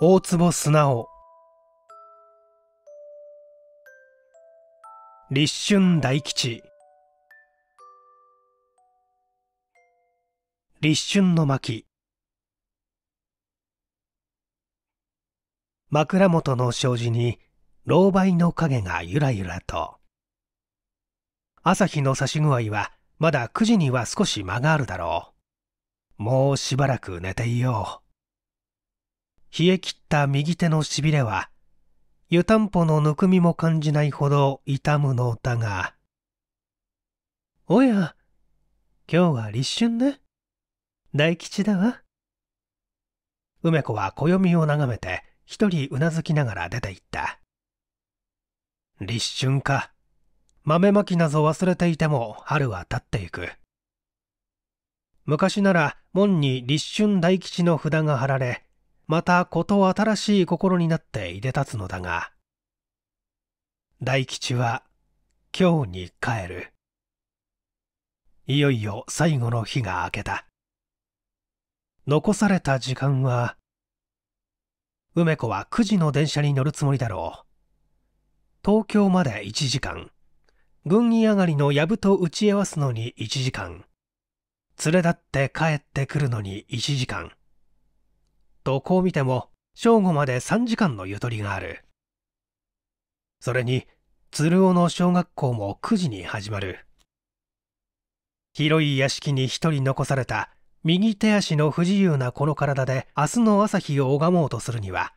大坪素直立春大吉立春の巻枕元の障子に老媒の影がゆらゆらと朝日の差し具合はまだ9時には少し間があるだろうもうしばらく寝ていよう冷え切った右手のしびれは、湯たんぽのぬくみも感じないほど痛むのだが、おや、今日は立春ね。大吉だわ。梅子は暦を眺めて、一人うなずきながら出て行った。立春か。豆まきなぞ忘れていても春は経っていく。昔なら門に立春大吉の札が貼られ、またこと新しい心になっていで立つのだが、大吉は今日に帰る。いよいよ最後の日が明けた。残された時間は、梅子は9時の電車に乗るつもりだろう。東京まで1時間、軍議上がりの藪と打ち合わすのに1時間、連れ立って帰ってくるのに1時間、どこを見ても正午まで3時間のゆとりがある。それに、鶴尾の小学校も9時に始まる。広い屋敷に一人残された右手足の不自由なこの体で明日の朝日を拝もうとするには、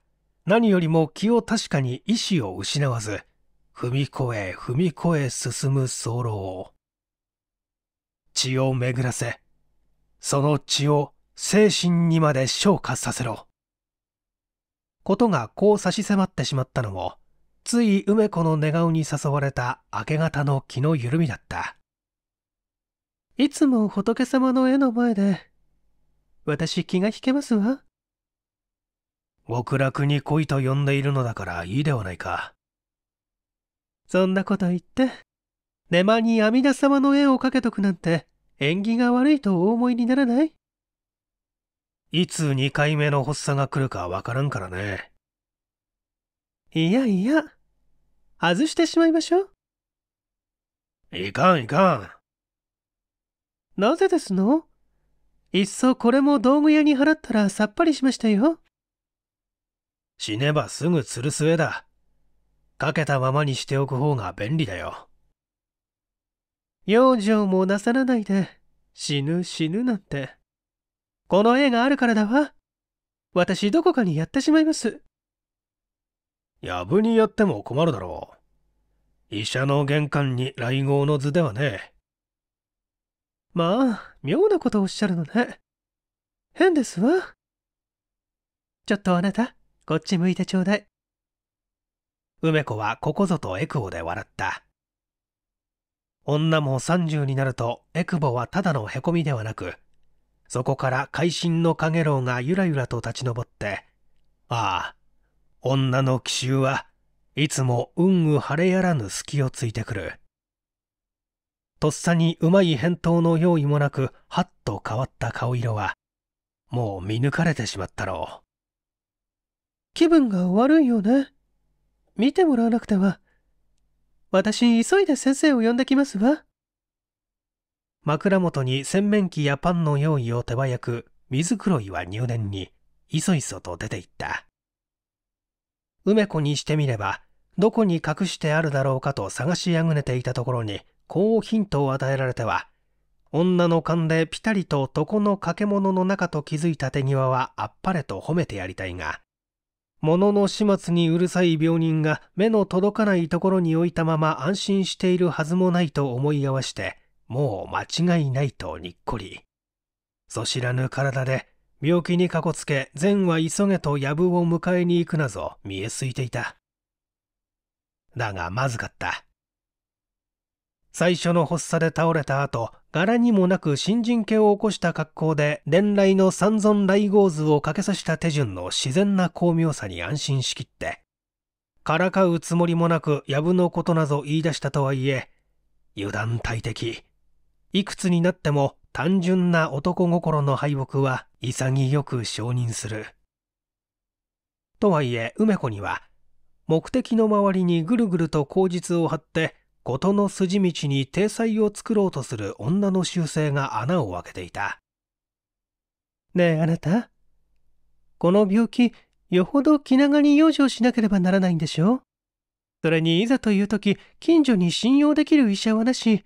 何よりも気を確かに意志を失わず、踏み越え踏み越え進む早漏を。血を巡らせ、その血を精神にまで昇華させろ。ことがこう差し迫ってしまったのも、つい梅子の寝顔に誘われた明け方の気の緩みだった。いつも仏様の絵の前で、私気が引けますわ。極楽に来いと呼んでいるのだからいいではないか。そんなこと言って、寝間に阿弥陀様の絵を描けとくなんて縁起が悪いとお思いにならないいつ2回目の発作が来るかわからんからね。いやいや、外してしまいましょう。いかんいかん。なぜですのいっそこれも道具屋に払ったらさっぱりしましたよ。死ねばすぐ吊る末だ。かけたままにしておく方が便利だよ。養生もなさらないで死ぬ死ぬなんて。この絵があるからだわ。私どこかにやってしまいます。やぶにやっても困るだろう。医者の玄関に来号の図ではね。まあ、妙なことをおっしゃるのね。変ですわ。ちょっとあなた、こっち向いてちょうだい。梅子はここぞとエクボで笑った。女も30になるとエクボはただのへこみではなく、そこから会心の陽炎がゆらゆらと立ち上って、ああ、女の奇襲はいつも運雨晴れやらぬ隙をついてくる。とっさにうまい返答の用意もなく、はっと変わった顔色は、もう見抜かれてしまったろう。気分が悪いよね。見てもらわなくては。私、急いで先生を呼んできますわ。枕元に洗面器やパンの用意を手早く、水黒いは入念に、いそいそと出ていった。梅子にしてみれば、どこに隠してあるだろうかと探しあぐねていたところに、こうヒントを与えられては、女の勘でぴたりと床の掛け物の中と気づいた手際はあっぱれと褒めてやりたいが、物の始末にうるさい病人が目の届かないところに置いたまま安心しているはずもないと思い合わして、もう間違いないとにっこり。そ知らぬ体で、病気にかこつけ、善は急げと藪を迎えに行くなぞ、見えすいていた。だが、まずかった。最初の発作で倒れた後、柄にもなく新人家を起こした格好で、伝来の三尊来合図をかけさせた手順の自然な巧妙さに安心しきって、からかうつもりもなく、藪のことなぞ言い出したとはいえ、油断大敵。いくつになっても単純な男心の敗北は潔く承認する。とはいえ梅子には目的の周りにぐるぐると口実を張って事の筋道に体裁を作ろうとする女の習性が穴を開けていた。ねえあなたこの病気よほど気長に養生しなければならないんでしょそれにいざという時近所に信用できる医者はなし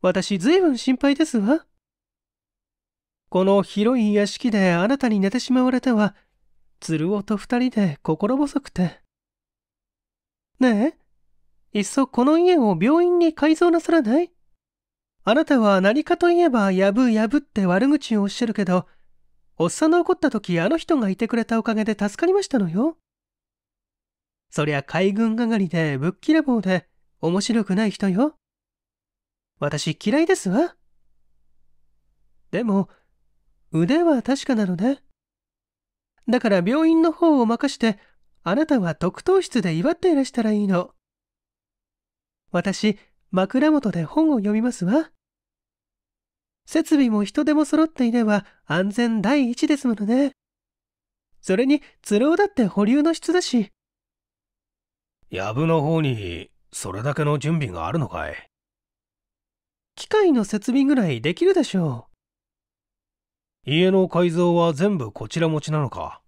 私ずいぶん心配ですわ。この広い屋敷であなたに寝てしまわれては、鶴尾と二人で心細くて。ねえ、いっそこの家を病院に改造なさらないあなたは何かといえばやぶやぶって悪口をおっしゃるけど、おっさんの怒った時あの人がいてくれたおかげで助かりましたのよ。そりゃ海軍係でぶっきらぼうで面白くない人よ。私嫌いですわ。でも、腕は確かなのね。だから病院の方を任して、あなたは特等室で祝っていらしたらいいの。私、枕元で本を読みますわ。設備も人手も揃っていれば安全第一ですものね。それに、鶴尾だって保留の質だし。藪の方に、それだけの準備があるのかい。機械の設備ぐらいできるでしょう。家の改造は全部こちら持ちなのか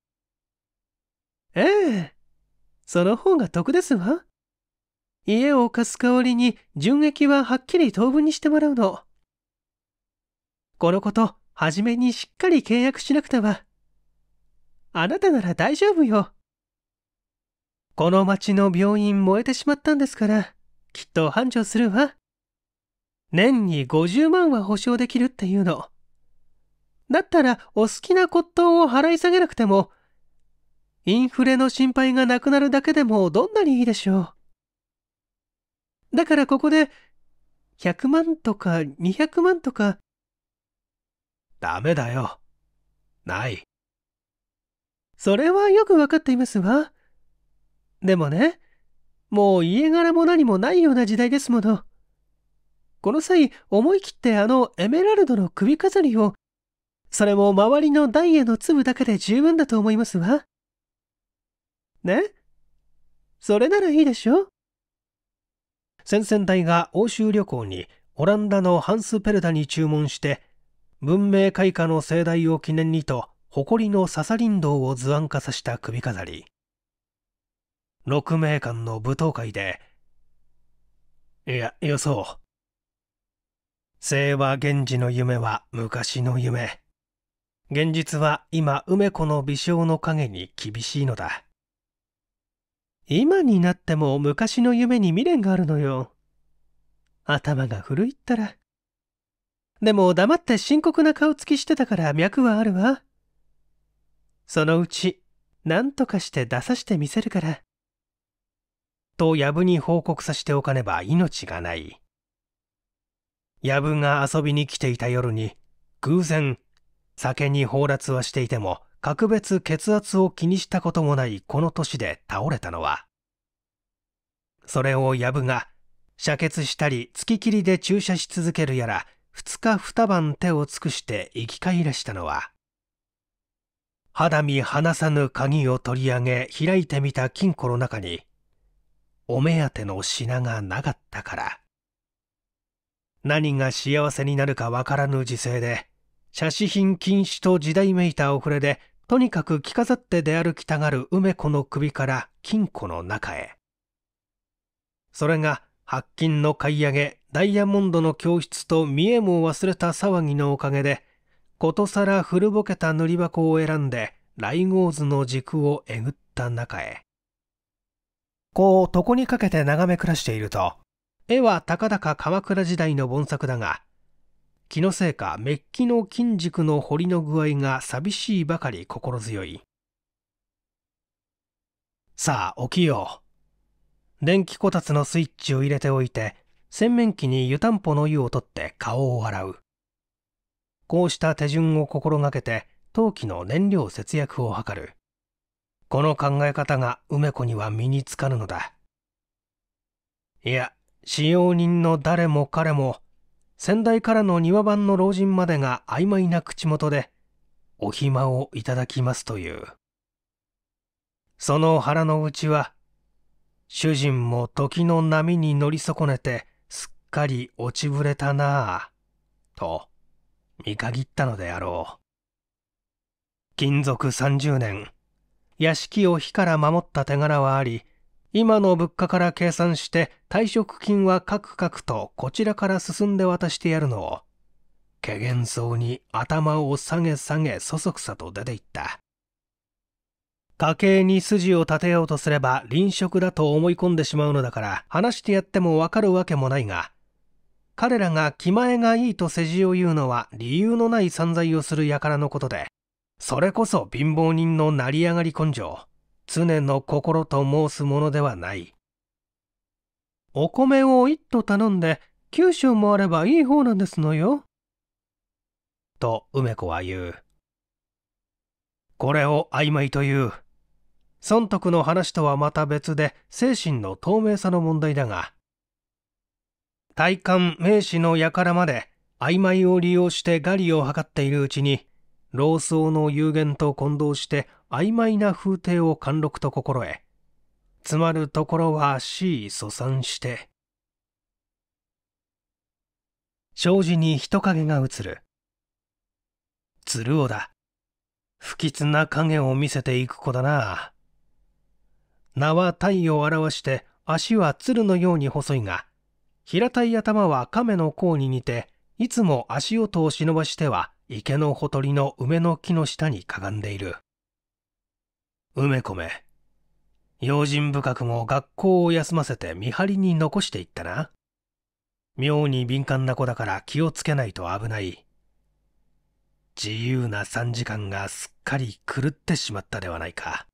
ええ。その方が得ですわ。家を貸す代わりに純益ははっきり当分にしてもらうの。このこと、はじめにしっかり契約しなくては。あなたなら大丈夫よ。この町の病院燃えてしまったんですから、きっと繁盛するわ。年に50万は保証できるっていうの。だったらお好きな骨董を払い下げなくても、インフレの心配がなくなるだけでもどんなにいいでしょう。だからここで、100万とか200万とか。ダメだよ。ない。それはよくわかっていますわ。でもね、もう家柄も何もないような時代ですもの。この際思い切ってあのエメラルドの首飾りを、それも周りのダイヤの粒だけで十分だと思いますわ。ねそれならいいでしょ先々代が欧州旅行にオランダのハンス・ペルダに注文して文明開化の盛大を記念にと誇りのンドウを図案化させた首飾り鹿鳴館の舞踏会でいやよそう清和源氏の夢は昔の夢。現実は今梅子の微笑の影に厳しいのだ。今になっても昔の夢に未練があるのよ。頭が古いったら。でも黙って深刻な顔つきしてたから脈はあるわ。そのうち、何とかして出さしてみせるから。と、やぶに報告させておかねば命がない。夜分が遊びに来ていた夜に、偶然、酒に放辣はしていても、格別血圧を気にしたこともないこの年で倒れたのは、それを藪が、射血したり、突き切りで注射し続けるやら、二日二晩手を尽くして生き返らしたのは、肌身離さぬ鍵を取り上げ開いてみた金庫の中に、お目当ての品がなかったから。何が幸せになるかわからぬ時世で、写真品禁止と時代めいた遅れで、とにかく着飾って出歩きたがる梅子の首から金庫の中へ。それが、白金の買い上げ、ダイヤモンドの教室と見えも忘れた騒ぎのおかげで、ことさら古ぼけた塗り箱を選んで、雷号図の軸をえぐった中へ。こう、床にかけて眺め暮らしていると、絵は高々鎌倉時代の盆作だが気のせいかメッキの金軸の彫りの具合が寂しいばかり心強いさあ起きよう電気こたつのスイッチを入れておいて洗面器に湯たんぽの湯を取って顔を洗うこうした手順を心がけて陶器の燃料節約を図るこの考え方が梅子には身につかぬのだいや使用人の誰も彼も先代からの庭番の老人までが曖昧な口元でお暇をいただきますというその腹の内は主人も時の波に乗り損ねてすっかり落ちぶれたなあと見限ったのであろう勤続30年屋敷を火から守った手柄はあり今の物価から計算して退職金はカクカクとこちらから進んで渡してやるのを、けげんそうに頭を下げ下げそそくさと出ていった。家計に筋を立てようとすれば臨職だと思い込んでしまうのだから話してやってもわかるわけもないが、彼らが気前がいいと世辞を言うのは理由のない散財をする輩のことで、それこそ貧乏人の成り上がり根性。常の心と申すものではない。お米を一斗頼んで九州もあればいい方なんですのよ。と梅子は言う。これを曖昧という。損得の話とはまた別で精神の透明さの問題だが、体感名詞の輩まで曖昧を利用して狩りを図っているうちに、老僧の有限と混同して曖昧な風体を貫禄と心得詰まるところは死意疎散して障子に人影が映る鶴尾だ不吉な影を見せていく子だな名は体を表して足は鶴のように細いが平たい頭は亀の甲に似ていつも足音を忍ばしては池のほとりの梅の木の下にかがんでいる埋め込め用心深くも学校を休ませて見張りに残していったな妙に敏感な子だから気をつけないと危ない自由な3時間がすっかり狂ってしまったではないか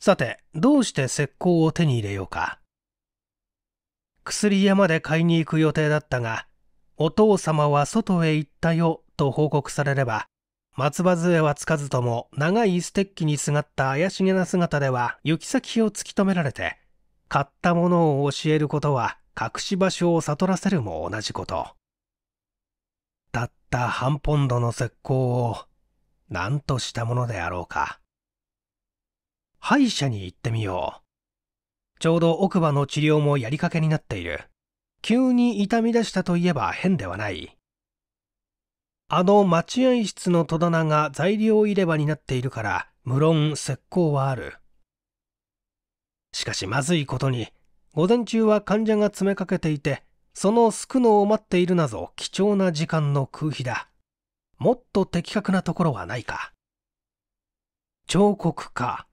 さてどうして石膏を手に入れようか薬屋まで買いに行く予定だったがお父様は外へ行ったよと報告されれば松葉杖はつかずとも長いステッキにすがった怪しげな姿では行き先を突き止められて買ったものを教えることは隠し場所を悟らせるも同じことたった半ポンドの石膏を何としたものであろうか歯医者に行ってみようちょうど奥歯の治療もやりかけになっている急に痛み出したといえば変ではないあの待合室の戸棚が材料入れ場になっているから無論石膏はあるしかしまずいことに午前中は患者が詰めかけていてそのすくのを待っているなぞ貴重な時間の空飛だもっと的確なところはないか彫刻家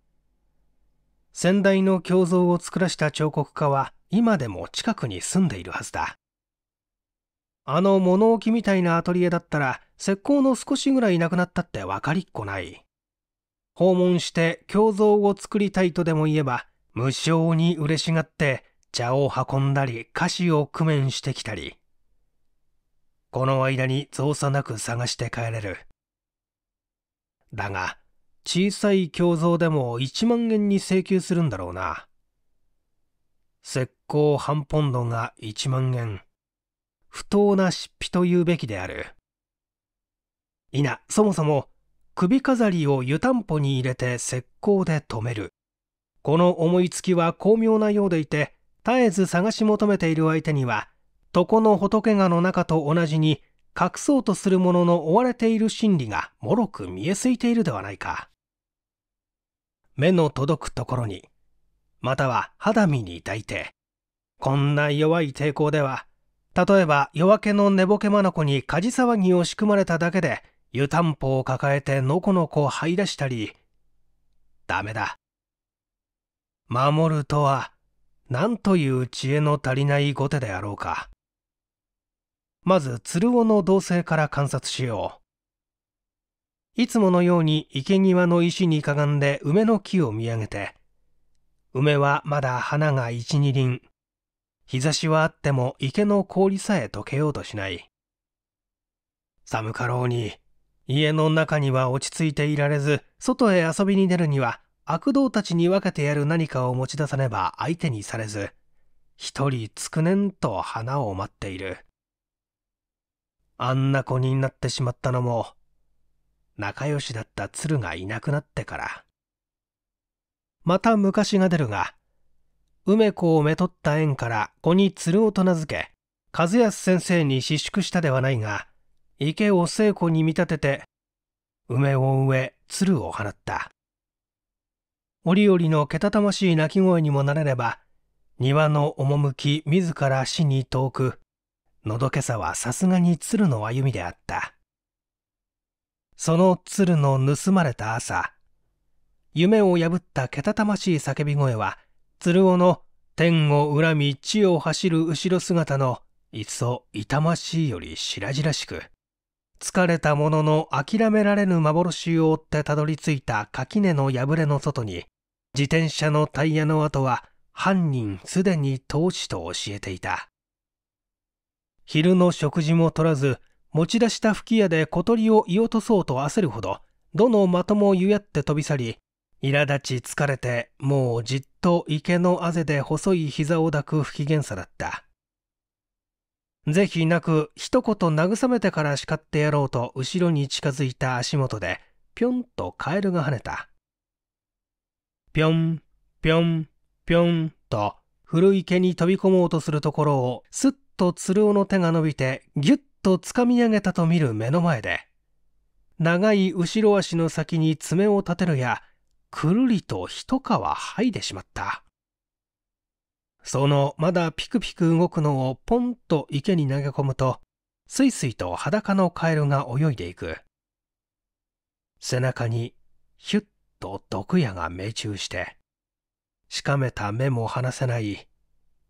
先代の胸像を作らした彫刻家は今でも近くに住んでいるはずだあの物置みたいなアトリエだったら石膏の少しぐらいなくなったって分かりっこない訪問して胸像を作りたいとでも言えば無性に嬉しがって茶を運んだり菓子を工面してきたりこの間に造作なく探して帰れるだが小さい胸像でも1万円に請求するんだろうな石膏半ポンドが1万円不当な出費というべきである。いな、そもそも首飾りを湯たんぽに入れて石膏で留める。この思いつきは巧妙なようでいて、絶えず探し求めている相手には、床の仏画の中と同じに、隠そうとするものの追われている心理がもろく見えすいているではないか。目の届くところに、または肌身に抱いて、こんな弱い抵抗では例えば夜明けの寝ぼけ眼に火事騒ぎを仕組まれただけで湯たんぽを抱えてのこのこ這い出したりダメだ守るとは何という知恵の足りない後手であろうかまず鶴尾の動静から観察しよういつものように池際の石にかがんで梅の木を見上げて梅はまだ花が一二輪日差しはあっても池の氷さえ溶けようとしない。寒かろうに、家の中には落ち着いていられず、外へ遊びに出るには、悪童たちに分けてやる何かを持ち出さねば相手にされず、一人つくねんと花を待っている。あんな子になってしまったのも、仲良しだった鶴がいなくなってから。また昔が出るが、梅子をめとった縁から子に鶴をと名付け和康先生に失縮したではないが池を聖子に見立てて梅を植え鶴を放った折々のけたたましい鳴き声にもなれれば庭の趣自ら死に遠くのどけさはさすがに鶴の歩みであったその鶴の盗まれた朝夢を破ったけたたましい叫び声は鶴尾の天を恨み地を走る後ろ姿のいっそ痛ましいより白々しく疲れたものの諦められぬ幻を追ってたどり着いた垣根の破れの外に自転車のタイヤの跡は犯人すでに当時と教えていた昼の食事も取らず持ち出した吹き矢で小鳥を射落とそうと焦るほどどの的もゆやって飛び去り苛立ち疲れてもうじっと池のあで細い膝を抱く不機嫌さだった。是非なく一言慰めてから叱ってやろうと後ろに近づいた足元でぴょんとカエルが跳ねた。ぴょん、ぴょん、ぴょんと古池に飛び込もうとするところをすっと鶴尾の手が伸びてぎゅっと掴み上げたと見る目の前で長い後ろ足の先に爪を立てるやくるりと一皮剥いでしまった。そのまだピクピク動くのをポンと池に投げ込むと、スイスイと裸のカエルが泳いでいく。背中にヒュッと毒矢が命中して、しかめた目も離せない、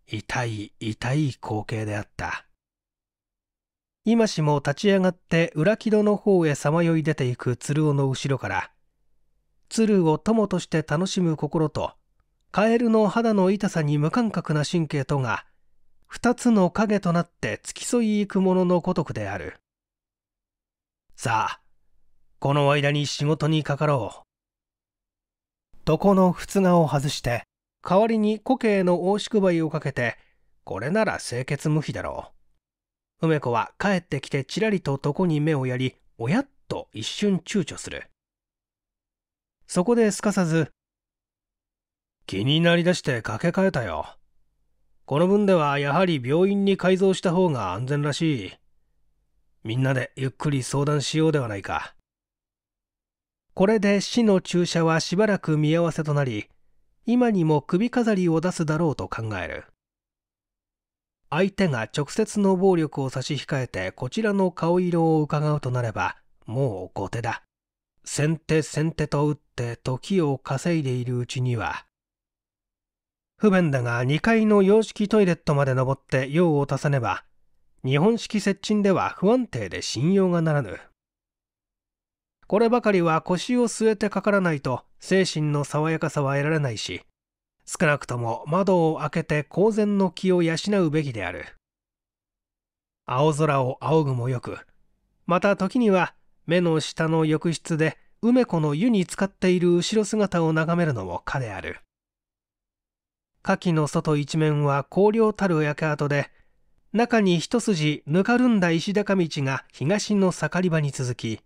痛い痛い光景であった。今しも立ち上がって裏木戸の方へさまよい出ていく鶴尾の後ろから、鶴を友として楽しむ心と、カエルの肌の痛さに無感覚な神経とが、二つの影となって付き添い行く者ののごとくである。さあ、この間に仕事にかかろう。床の仏がを外して、代わりに古径の大宿梅をかけて、これなら清潔無比だろう。梅子は帰ってきてちらりと床に目をやり、おやっと一瞬躊躇する。そこですかさず、気になりだして掛け替えたよ。この分ではやはり病院に改造した方が安全らしい。みんなでゆっくり相談しようではないか。これで死の注射はしばらく見合わせとなり、今にも首飾りを出すだろうと考える。相手が直接の暴力を差し控えてこちらの顔色をうかがうとなれば、もう後手だ。先手先手と打って時を稼いでいるうちには不便だが2階の洋式トイレットまで登って用を足さねば日本式接近では不安定で信用がならぬこればかりは腰を据えてかからないと精神の爽やかさは得られないし少なくとも窓を開けて公然の気を養うべきである青空を仰ぐもよくまた時には目の下の浴室で梅子の湯に浸かっている後ろ姿を眺めるのもかである牡蠣の外一面は荒涼たる焼け跡で中に一筋ぬかるんだ石高道が東の盛り場に続き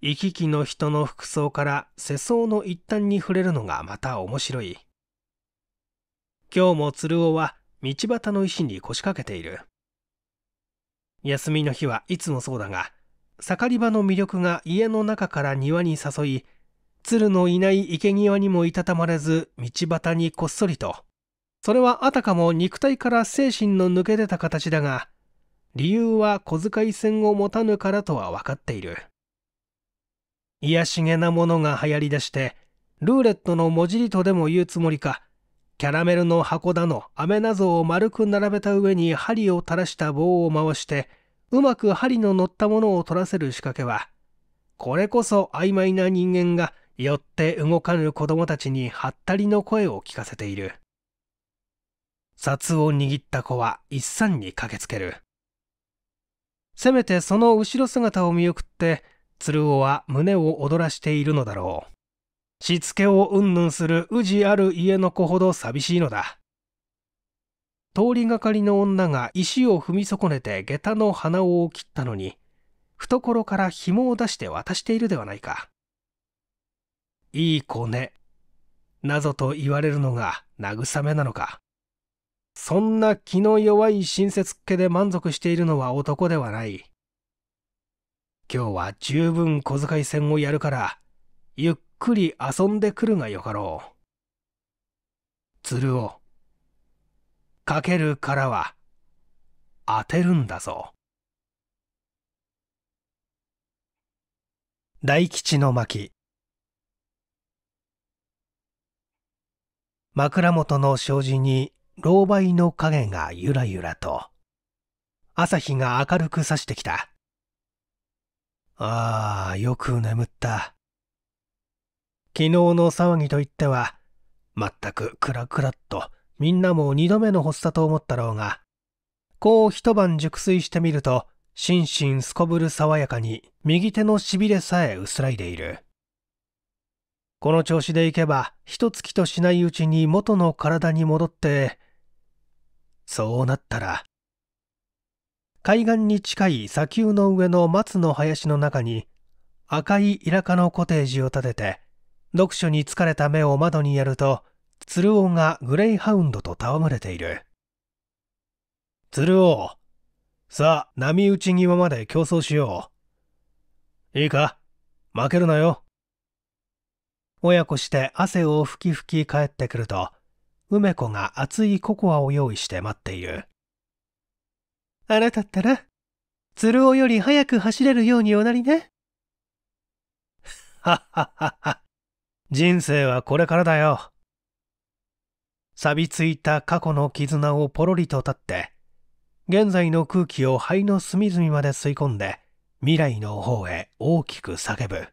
行き来の人の服装から世相の一端に触れるのがまた面白い今日も鶴尾は道端の石に腰掛けている休みの日はいつもそうだが盛り場の魅力が家の中から庭に誘い、鶴のいない池際にもいたたまれず、道端にこっそりと。それはあたかも肉体から精神の抜け出た形だが、理由は小遣い線を持たぬからとは分かっている。癒しげなものが流行りだして、ルーレットの文字りとでも言うつもりか、キャラメルの箱だの、飴なぞを丸く並べた上に針を垂らした棒を回して、うまく針の乗ったものを取らせる仕掛けはこれこそ曖昧な人間がよって動かぬ子供たちにはったりの声を聞かせている札を握った子は一山に駆けつけるせめてその後ろ姿を見送って鶴尾は胸を躍らしているのだろうしつけをうんぬんする宇治ある家の子ほど寂しいのだ通りがかりの女が石を踏み損ねて下駄の鼻緒を切ったのに、懐から紐を出して渡しているではないか。いい子ね。なと言われるのが慰めなのか。そんな気の弱い親切っ気で満足しているのは男ではない。今日は十分小遣い戦をやるから、ゆっくり遊んでくるがよかろう。鶴を。かけるからは当てるんだぞ大吉の巻枕元の障子に老媒の影がゆらゆらと朝日が明るくさしてきたああよく眠った昨日の騒ぎといっては全くクラクラっとみんなも二度目の発作と思ったろうが、こう一晩熟睡してみると、心身すこぶる爽やかに右手のしびれさえ薄らいでいる。この調子でいけば、一月としないうちに元の体に戻って、そうなったら、海岸に近い砂丘の上の松の林の中に、赤いイラのコテージを建てて、読書に疲れた目を窓にやると、鶴尾がグレイハウンドと戯れている。鶴尾、さあ、波打ち際まで競争しよう。いいか負けるなよ。親子して汗をふきふき帰ってくると、梅子が熱いココアを用意して待っている。あなたったら、鶴尾より早く走れるようにおなりね。はっはっはっは。人生はこれからだよ。錆びついた過去の絆をポロリと立って、現在の空気を肺の隅々まで吸い込んで、未来の方へ大きく叫ぶ。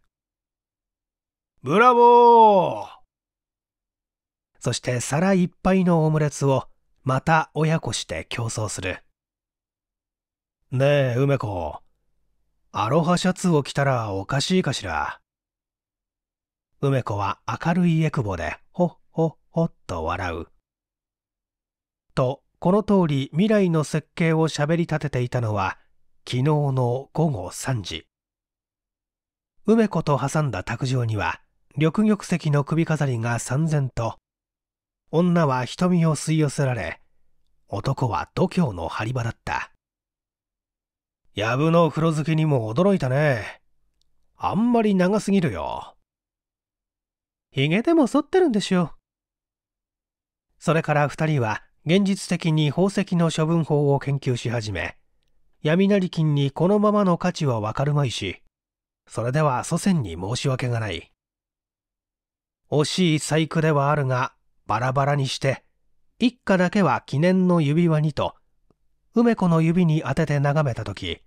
ブラボーそして皿いっぱいのオムレツをまた親子して競争する。ねえ、梅子。アロハシャツを着たらおかしいかしら。梅子は明るいエクボで、ほっほっほっと笑う。とこの通り未来の設計をしゃべり立てていたのは昨日の午後3時梅子と挟んだ卓上には緑玉石の首飾りが三然と女は瞳を吸い寄せられ男は度胸の張り場だった藪の風呂好きにも驚いたねあんまり長すぎるよヒゲでも剃ってるんでしょそれから2人は現実的に宝石の処分法を研究し始め、闇成金にこのままの価値はわかるまいし、それでは祖先に申し訳がない。惜しい細工ではあるが、バラバラにして、一家だけは記念の指輪にと、梅子の指に当てて眺めた時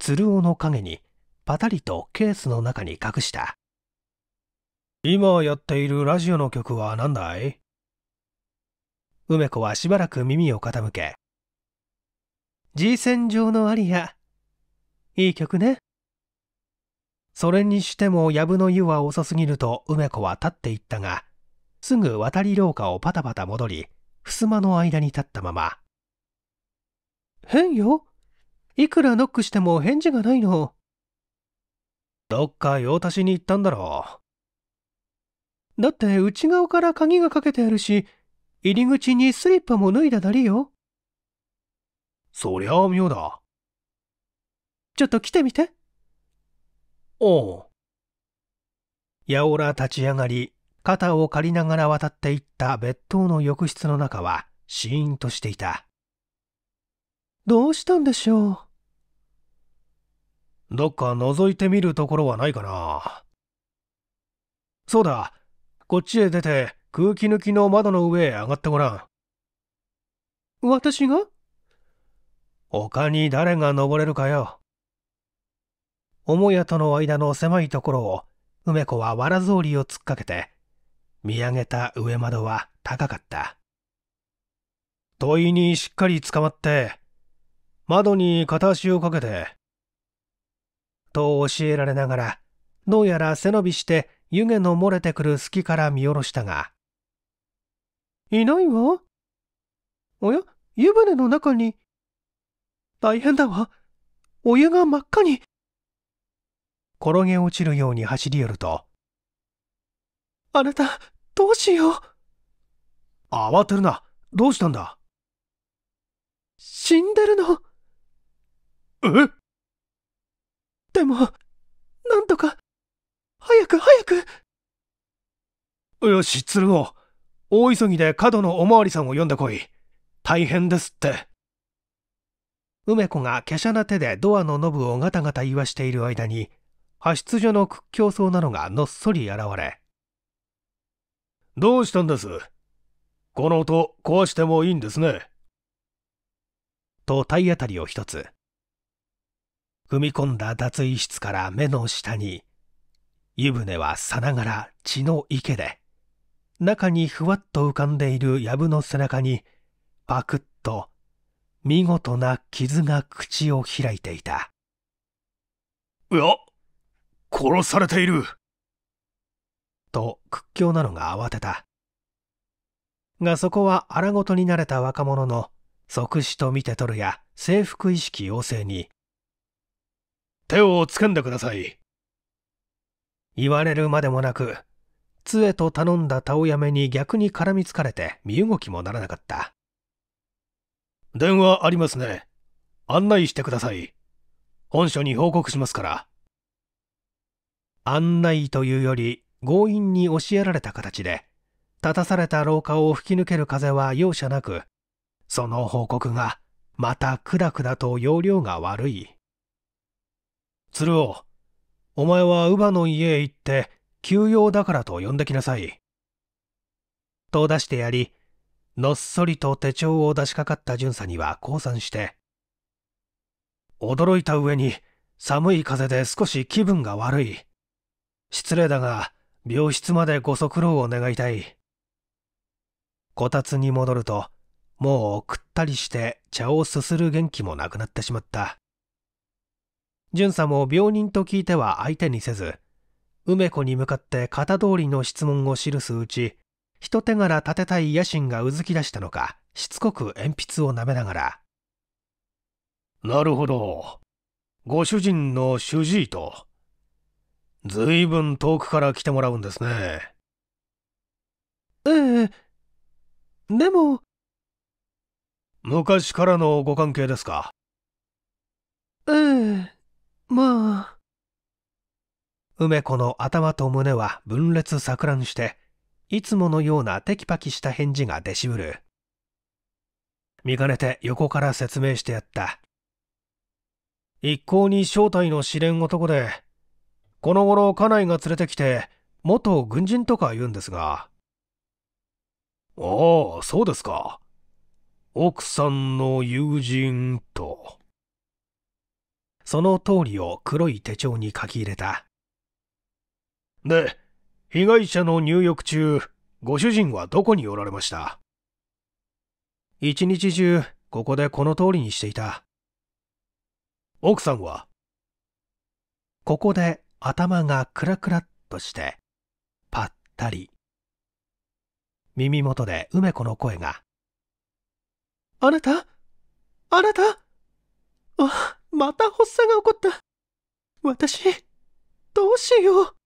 鶴尾の影にパタリとケースの中に隠した。今やっているラジオの曲は何だい梅子はしばらく耳を傾け G 戦場のアリアいい曲ねそれにしても藪の湯は遅すぎると梅子は立っていったがすぐ渡り廊下をパタパタ戻り襖の間に立ったまま変よいくらノックしても返事がないのどっか用足しに行ったんだろうだって内側から鍵がかけてあるし入り口にスリッパも脱いだなりよ。そりゃあ妙だ。ちょっと来てみて。おう。やおら立ち上がり、肩を借りながら渡っていった別当の浴室の中は、シーンとしていた。どうしたんでしょう。どっか覗いてみるところはないかな。そうだ、こっちへ出て、空気抜きの窓の上へ上がってごらん。私が他に誰が登れるかよ。母屋との間の狭いところを梅子は藁草履を突っかけて、見上げた上窓は高かった。問いにしっかり捕まって、窓に片足をかけて、と教えられながら、どうやら背伸びして湯気の漏れてくる隙から見下ろしたが、いないわ。おや、湯船の中に。大変だわ。お湯が真っ赤に。転げ落ちるように走り寄ると。あなた、どうしよう。慌てるな。どうしたんだ死んでるの。えでも、なんとか、早く早く。よし、鶴を。大急ぎで角のおまわりさんを呼んでこい。大変ですって。梅子が華奢な手でドアのノブをガタガタ言わしている間に、派出所の屈強そうなのがのっそり現れ。どうしたんですこの音壊してもいいんですね。と体当たりを一つ。踏み込んだ脱衣室から目の下に、湯船はさながら血の池で。中にふわっと浮かんでいる藪の背中にパクッと見事な傷が口を開いていたうわ殺されていると屈強なのが慌てたがそこは荒ごとになれた若者の即死と見て取るや征服意識要請に手をつかんでください言われるまでもなく杖と頼んだタオヤメに逆に絡みつかれて身動きもならなかった。電話ありますね。案内してください。本書に報告しますから。案内というより強引に教えられた形で、立たされた廊下を吹き抜ける風は容赦なく、その報告がまたくだくだと容量が悪い。鶴尾、お前は乳母の家へ行って急用だからと呼んできなさい。と出してやり、のっそりと手帳を出しかかった巡査には降参して、驚いた上に寒い風で少し気分が悪い。失礼だが、病室までご足労を願いたい。こたつに戻ると、もうくったりして茶をすする元気もなくなってしまった。巡査も病人と聞いては相手にせず、梅子に向かって型通りの質問を記すうち、一手柄立てたい野心がうずき出したのか、しつこく鉛筆を舐めながら。なるほど。ご主人の主治医と。ずいぶん遠くから来てもらうんですね。ええでも。昔からのご関係ですか。ええ梅子の頭と胸は分裂錯乱して、いつものようなテキパキした返事が出しぶる。見かねて横から説明してやった。一向に正体の知れん男で、この頃家内が連れてきて、元軍人とか言うんですが。ああ、そうですか。奥さんの友人と。その通りを黒い手帳に書き入れた。で、被害者の入浴中、ご主人はどこにおられました一日中、ここでこの通りにしていた。奥さんはここで頭がクラクラっとして、ぱったり。耳元で梅子の声が。あなたあなたあ、また発作が起こった。私、どうしよう。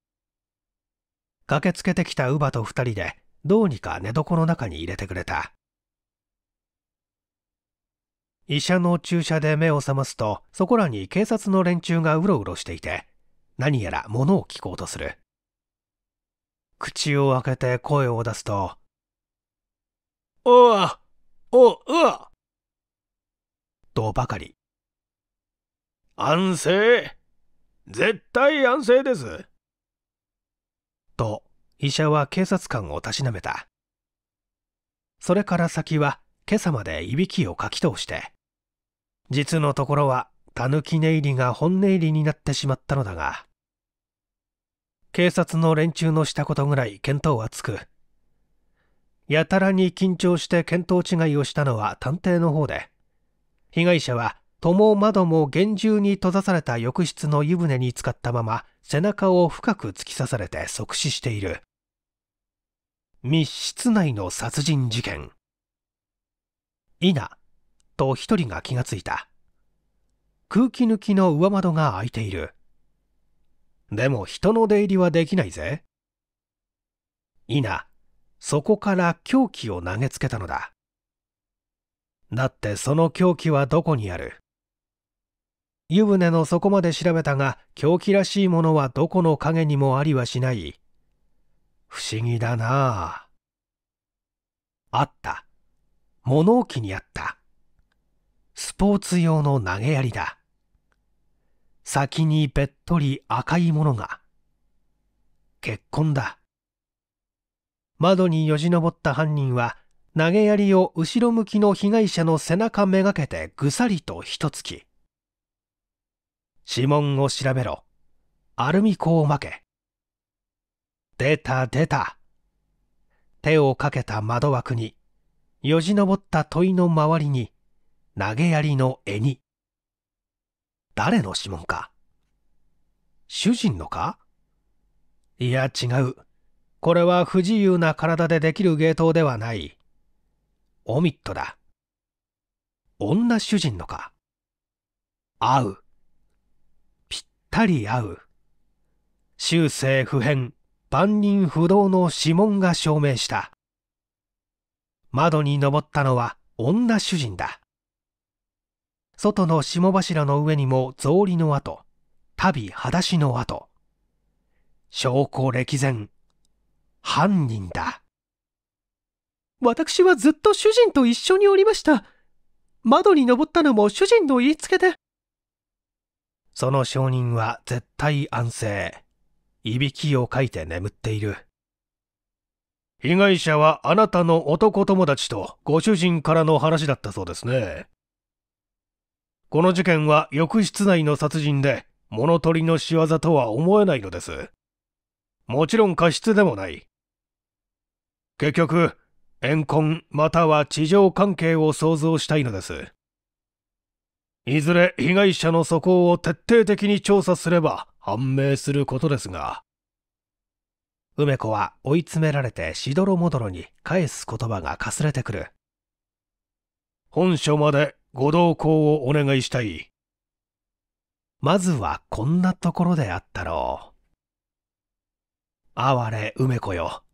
駆けつけてきた乳母と二人でどうにか寝床の中に入れてくれた医者の注射で目を覚ますとそこらに警察の連中がうろうろしていて何やら物を聞こうとする口を開けて声を出すと「おわおうわ!」とばかり安静絶対安静ですと医者は警察官をたしなめたそれから先は今朝までいびきをかき通して実のところはたぬき寝入りが本寝入りになってしまったのだが警察の連中のしたことぐらい見当はつくやたらに緊張して見当違いをしたのは探偵の方で被害者は戸も窓も厳重に閉ざされた浴室の湯船に浸かったまま背中を深く突き刺されて即死している密室内の殺人事件いなと一人が気がついた空気抜きの上窓が開いているでも人の出入りはできないぜいなそこから凶器を投げつけたのだだってその凶器はどこにある湯船の底まで調べたが狂気らしいものはどこの影にもありはしない不思議だなああった物置にあったスポーツ用の投げやりだ先にべっとり赤いものが結婚だ窓によじ登った犯人は投げやりを後ろ向きの被害者の背中めがけてぐさりとひとつき指紋を調べろ。アルミ粉をまけ。出た出た。手をかけた窓枠に、よじ登った問いの周りに、投げやりの絵に。誰の指紋か主人のかいや違う。これは不自由な体でできる芸当ではない。オミットだ。女主人のか。会う。ったり合う終生不変万人不動の指紋が証明した窓に登ったのは女主人だ外の霜柱の上にも草履の跡足袋裸足の跡証拠歴然犯人だ私はずっと主人と一緒におりました窓に登ったのも主人の言いつけでその証人は絶対安静。いびきをかいて眠っている。被害者はあなたの男友達とご主人からの話だったそうですね。この事件は浴室内の殺人で物取りの仕業とは思えないのです。もちろん過失でもない。結局、怨恨または地上関係を想像したいのです。いずれ被害者の素行を徹底的に調査すれば判明することですが。梅子は追い詰められてしどろもどろに返す言葉がかすれてくる。本書までご同行をお願いしたい。まずはこんなところであったろう。哀れ梅子よ。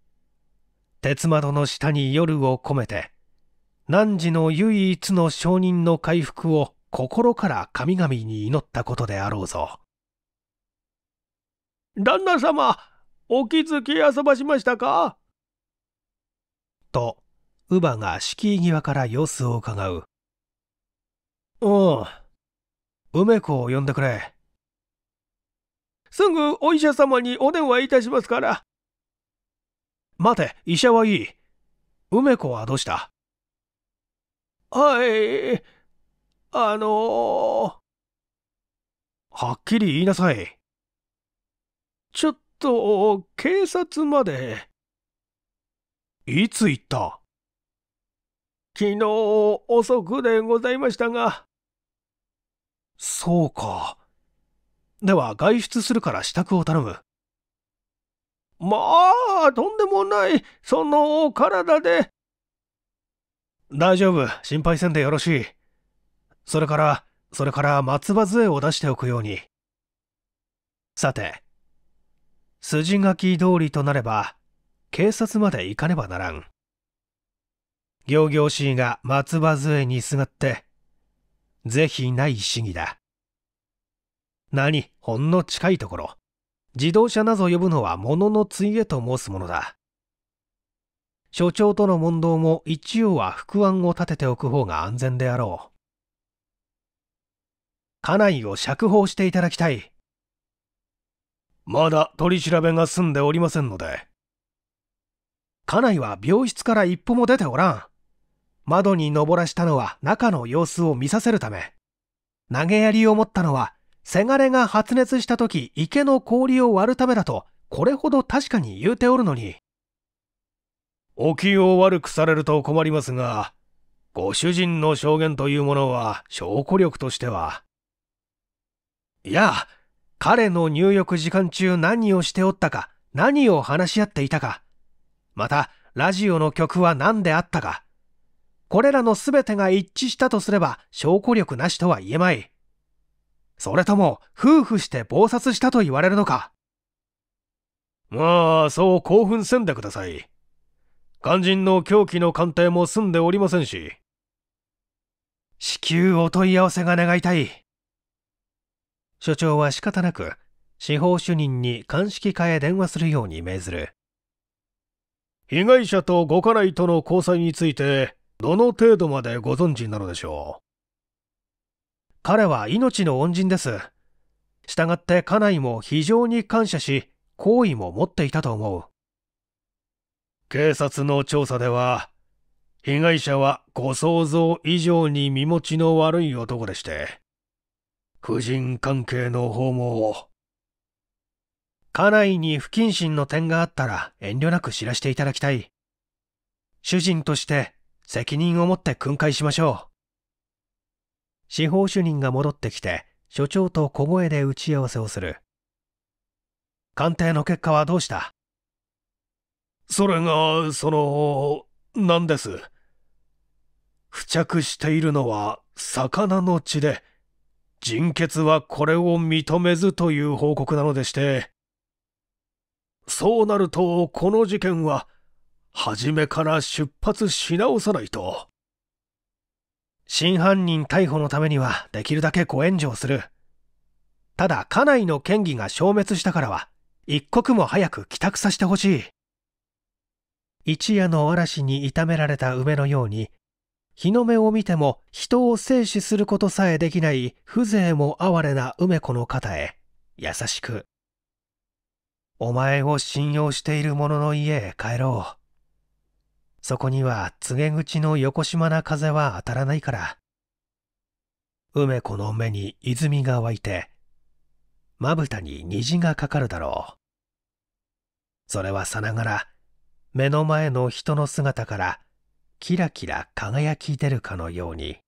鉄窓の下に夜を込めて、汝の唯一の証人の回復を心から神々に祈ったことであろうぞ。旦那様、お気づき遊ばしましたかと、乳母が敷居際から様子をうかがう。うん。梅子を呼んでくれ。すぐお医者様にお電話いたしますから。待て、医者はいい。梅子はどうしたはい。あのー、はっきり言いなさい。ちょっと、警察まで。いつ行った昨日遅くでございましたが。そうか。では外出するから支度を頼む。まあ、とんでもない。その体で。大丈夫。心配せんでよろしい。それから、それから松葉杖を出しておくように。さて、筋書き通りとなれば、警察まで行かねばならん。行々しいが松葉杖にすがって、是非ない主義だ。何、ほんの近いところ。自動車なぞ呼ぶのは物のついえと申すものだ。所長との問答も一応は副案を立てておく方が安全であろう。家内を釈放していただきたい。まだ取り調べが済んでおりませんので。家内は病室から一歩も出ておらん。窓に登らしたのは中の様子を見させるため。投げやりを持ったのは、せがれが発熱した時池の氷を割るためだと、これほど確かに言うておるのに。お気を悪くされると困りますが、ご主人の証言というものは証拠力としてはいや、彼の入浴時間中何をしておったか、何を話し合っていたか、また、ラジオの曲は何であったか。これらの全てが一致したとすれば証拠力なしとは言えまい。それとも夫婦して謀殺したと言われるのか。まあ、そう興奮せんでください。肝心の狂気の鑑定も済んでおりませんし。至急お問い合わせが願いたい。所長は仕方なく司法主任に鑑識課へ電話するように命ずる被害者とご家内との交際についてどの程度までご存知なのでしょう彼は命の恩人です従って家内も非常に感謝し好意も持っていたと思う警察の調査では被害者はご想像以上に身持ちの悪い男でして婦人関係の問を。家内に不謹慎の点があったら遠慮なく知らせていただきたい。主人として責任を持って訓戒しましょう。司法主任が戻ってきて、所長と小声で打ち合わせをする。鑑定の結果はどうしたそれが、その、何です。付着しているのは魚の血で、人血はこれを認めずという報告なのでして、そうなると、この事件は、初めから出発し直さないと。真犯人逮捕のためには、できるだけご援助をする。ただ、家内の嫌疑が消滅したからは、一刻も早く帰宅させてほしい。一夜の嵐に痛められた梅のように、日の目を見ても人を静止することさえできない風情も哀れな梅子の肩へ、優しく。お前を信用している者の家へ帰ろう。そこには告げ口の横島な風は当たらないから。梅子の目に泉が湧いて、まぶたに虹がかかるだろう。それはさながら、目の前の人の姿からキラキラ輝き出るかのように。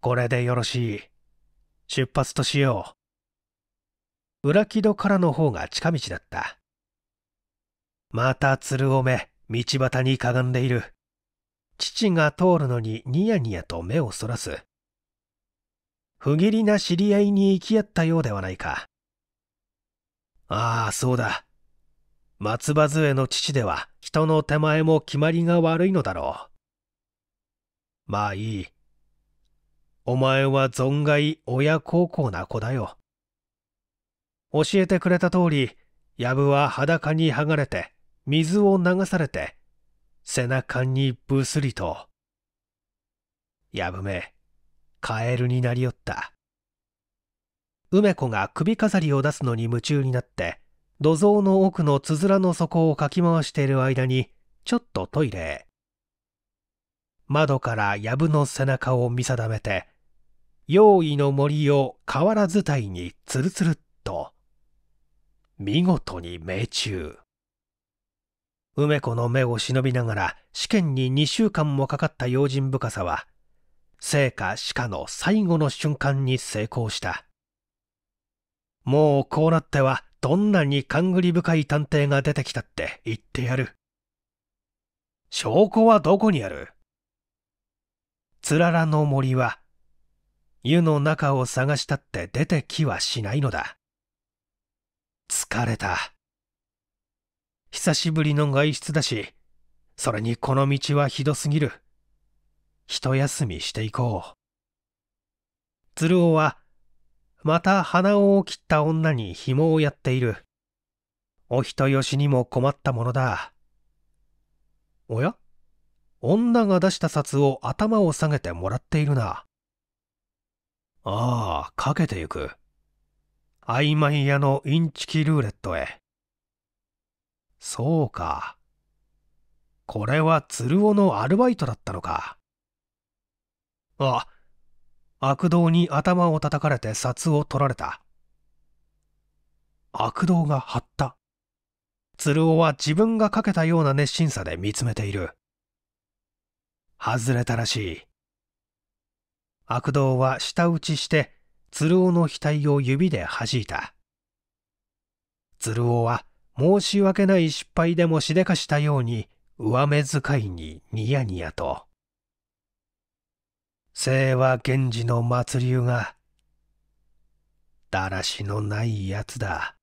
これでよろしい。出発としよう。裏木戸からの方が近道だった。また鶴をめ、道端にかがんでいる。父が通るのにニヤニヤと目をそらす。不義理な知り合いに行き合ったようではないか。ああ、そうだ。松葉杖の父では人の手前も決まりが悪いのだろう。まあいい。お前は存外親孝行な子だよ。教えてくれた通り、やは裸に剥がれて、水を流されて、背中にぶすりと。やぶめ、カエルになりよった。梅子が首飾りを出すのに夢中になって、土蔵の奥のつづらの底をかき回している間に、ちょっとトイレへ。窓から藪の背中を見定めて、用意の森を河原伝いにつるつるっと。見事に命中。梅子の目を忍びながら試験に2週間もかかった用心深さは、生か死かの最後の瞬間に成功した。もうこうなってはどんなに勘繰り深い探偵が出てきたって言ってやる。証拠はどこにあるつららの森は、湯の中を探したって出てきはしないのだ。疲れた。久しぶりの外出だし、それにこの道はひどすぎる。一休みしていこう。鶴尾はまた鼻緒を切った女に紐をやっている。お人よしにも困ったものだ。おや女が出した札を頭を下げてもらっているな。ああ、かけてゆく。曖昧屋のインチキルーレットへ。そうか。これは鶴尾のアルバイトだったのか。あ、悪道に頭を叩かれて札を取られた。悪道が張った。鶴尾は自分がかけたような熱心さで見つめている。外れたらしい。悪道は舌打ちして、鶴尾の額を指で弾いた。鶴尾は申し訳ない失敗でもしでかしたように、上目遣いにニヤニヤと。清和源氏の末流がだらしのないやつだ